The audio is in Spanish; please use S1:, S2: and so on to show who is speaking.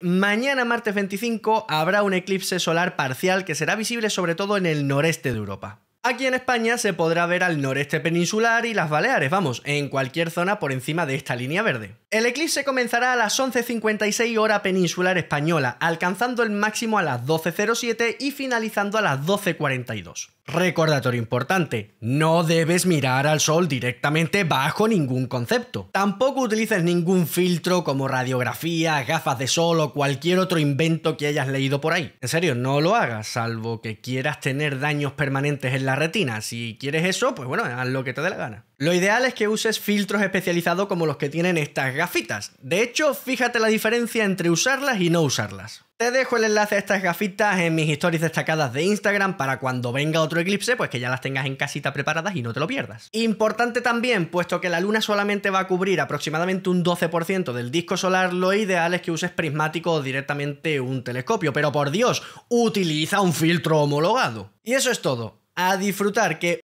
S1: Mañana, martes 25, habrá un eclipse solar parcial que será visible sobre todo en el noreste de Europa. Aquí en España se podrá ver al noreste peninsular y las Baleares, vamos, en cualquier zona por encima de esta línea verde. El eclipse comenzará a las 11.56 hora peninsular española, alcanzando el máximo a las 12.07 y finalizando a las 12.42. Recordatorio importante, no debes mirar al sol directamente bajo ningún concepto. Tampoco utilices ningún filtro como radiografía, gafas de sol o cualquier otro invento que hayas leído por ahí. En serio, no lo hagas, salvo que quieras tener daños permanentes en la retina. Si quieres eso, pues bueno, haz lo que te dé la gana. Lo ideal es que uses filtros especializados como los que tienen estas gafitas. De hecho, fíjate la diferencia entre usarlas y no usarlas. Te dejo el enlace a estas gafitas en mis historias destacadas de Instagram para cuando venga otro eclipse, pues que ya las tengas en casita preparadas y no te lo pierdas. Importante también, puesto que la luna solamente va a cubrir aproximadamente un 12% del disco solar, lo ideal es que uses prismático o directamente un telescopio, pero por Dios, utiliza un filtro homologado. Y eso es todo a disfrutar, que